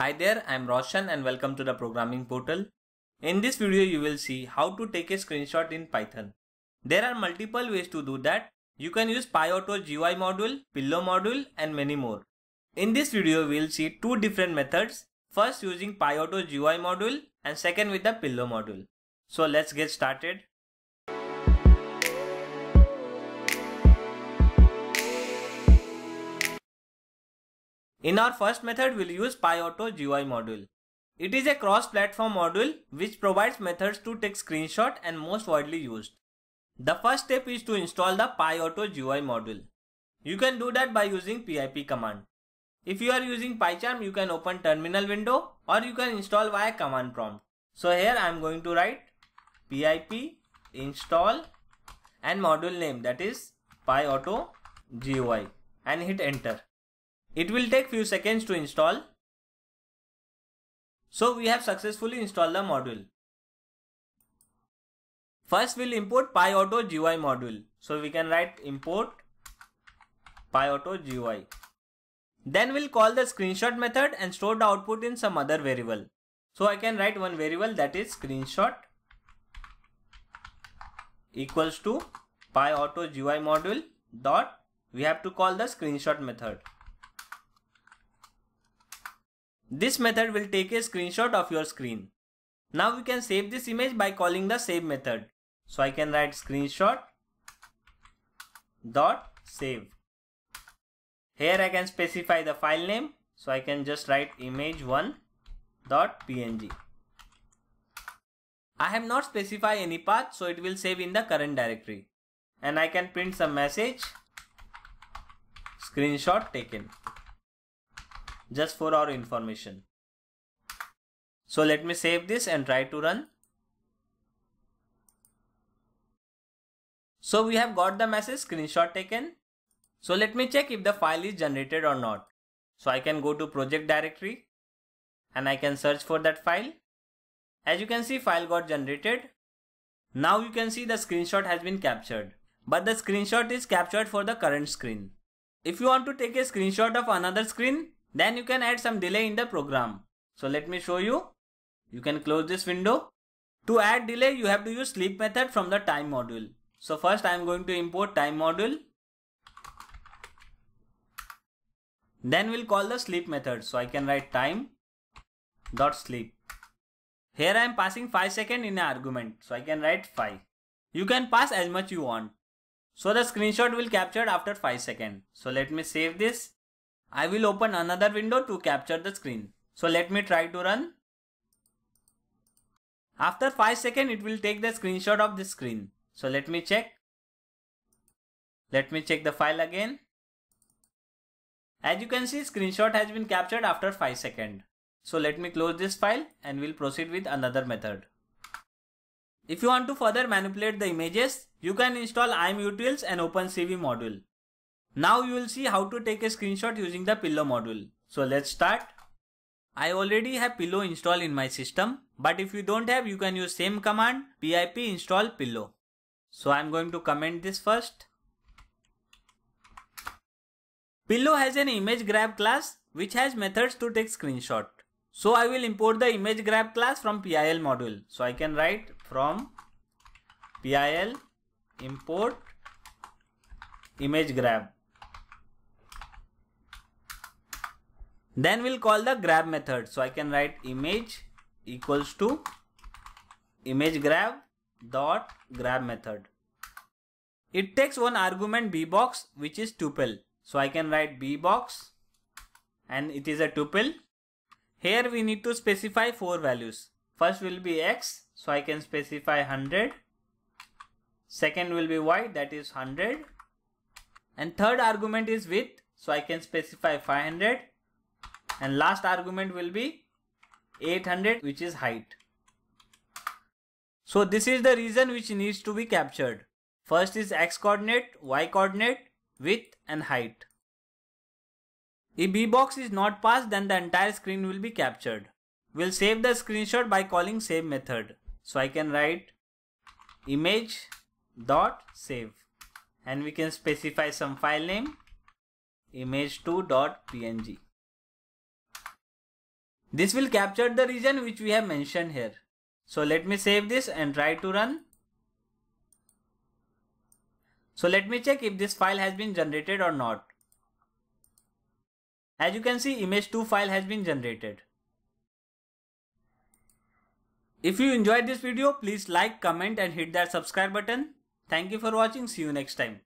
Hi there, I'm Roshan and welcome to the programming portal. In this video you will see how to take a screenshot in Python. There are multiple ways to do that. You can use PyAuto GUI module, Pillow module and many more. In this video we will see two different methods. First using PyAuto GUI module and second with the Pillow module. So let's get started. In our first method, we'll use PyAuto GUI module. It is a cross-platform module which provides methods to take screenshot and most widely used. The first step is to install the PyAuto GUI module. You can do that by using pip command. If you are using PyCharm, you can open terminal window or you can install via command prompt. So here I am going to write pip install and module name that is PyAuto GUI and hit enter. It will take few seconds to install. So we have successfully installed the module. First we'll import PyAuto GUI module. So we can write import PyAuto GUI. Then we'll call the screenshot method and store the output in some other variable. So I can write one variable that is screenshot equals to PyAuto GUI module dot we have to call the screenshot method. This method will take a screenshot of your screen. Now we can save this image by calling the save method. So I can write screenshot dot save. Here I can specify the file name. So I can just write image1 dot png. I have not specified any path so it will save in the current directory. And I can print some message screenshot taken just for our information. So let me save this and try to run. So we have got the message screenshot taken. So let me check if the file is generated or not. So I can go to project directory and I can search for that file. As you can see file got generated. Now you can see the screenshot has been captured. But the screenshot is captured for the current screen. If you want to take a screenshot of another screen, then you can add some delay in the program. So let me show you. You can close this window. To add delay, you have to use sleep method from the time module. So first I am going to import time module. Then we'll call the sleep method. So I can write time dot sleep. Here I am passing 5 second in an argument. So I can write 5. You can pass as much you want. So the screenshot will captured after 5 second. So let me save this. I will open another window to capture the screen. So let me try to run. After 5 seconds it will take the screenshot of the screen. So let me check. Let me check the file again. As you can see screenshot has been captured after 5 seconds. So let me close this file and we'll proceed with another method. If you want to further manipulate the images, you can install IMUTils and OpenCV module. Now you will see how to take a screenshot using the pillow module. So let's start. I already have pillow installed in my system but if you don't have you can use same command pip install pillow. So I am going to comment this first. Pillow has an image grab class which has methods to take screenshot. So I will import the image grab class from PIL module. So I can write from PIL import image grab Then we'll call the grab method. So I can write image equals to image grab dot grab method. It takes one argument bbox which is tuple. So I can write bbox and it is a tuple. Here we need to specify four values. First will be x, so I can specify 100. Second will be y, that is 100. And third argument is width, so I can specify 500 and last argument will be 800 which is height. So this is the reason which needs to be captured. First is x coordinate, y coordinate, width and height. If B box is not passed then the entire screen will be captured. We'll save the screenshot by calling save method. So I can write image dot save and we can specify some file name image2.png. This will capture the region which we have mentioned here. So let me save this and try to run. So let me check if this file has been generated or not. As you can see image2 file has been generated. If you enjoyed this video please like, comment and hit that subscribe button. Thank you for watching. See you next time.